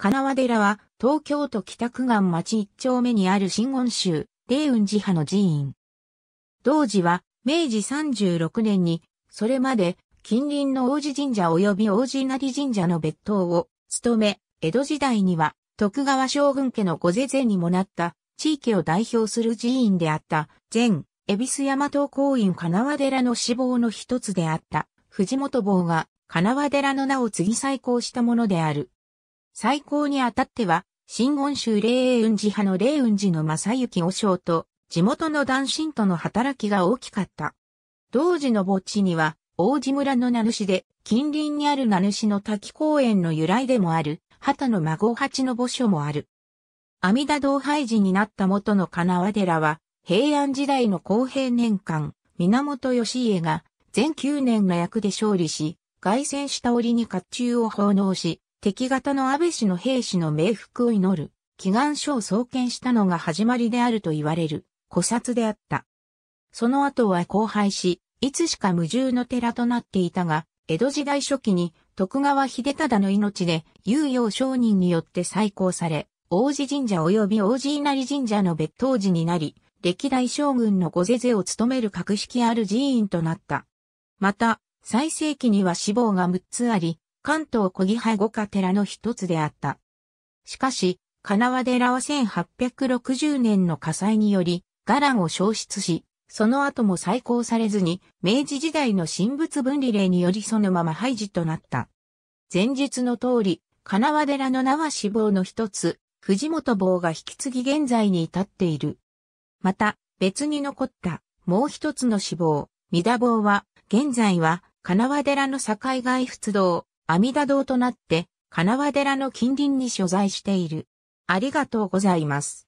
金輪寺は、東京都北区岸町一丁目にある新温州、霊雲寺派の寺院。同寺は、明治36年に、それまで、近隣の王子神社及び王子稲荷神社の別当を、務め、江戸時代には、徳川将軍家の御是前にもなった、地域を代表する寺院であった、前、恵比寿山東公院金輪寺の死亡の一つであった、藤本坊が、金輪寺の名を継ぎ再興したものである。最高にあたっては、新温州霊雲寺派の霊雲寺の正幸和尚と、地元の男神との働きが大きかった。同時の墓地には、大地村の名主で、近隣にある名主の滝公園の由来でもある、旗の孫八の墓所もある。阿弥陀道廃寺になった元の金輪寺は、平安時代の公平年間、源義家が、全9年の役で勝利し、凱旋した折に甲冑を奉納し、敵方の安倍氏の兵士の冥福を祈る、祈願書を創建したのが始まりであると言われる、古刹であった。その後は荒廃し、いつしか無重の寺となっていたが、江戸時代初期に徳川秀忠の命で、猶予商人によって再興され、王子神社及び王子稲荷神社の別当寺になり、歴代将軍の御是ぜを務める格式ある寺院となった。また、最盛期には死亡が6つあり、関東小木派五家寺の一つであった。しかし、金輪寺は1860年の火災により、伽藍を消失し、その後も再興されずに、明治時代の神仏分離令によりそのまま廃寺となった。前述の通り、金輪寺の名は死亡の一つ、藤本坊が引き継ぎ現在に至っている。また、別に残ったもう一つの死亡、三田坊は、現在は、金輪寺の境外仏道、阿弥陀堂となって、金輪寺の近隣に所在している。ありがとうございます。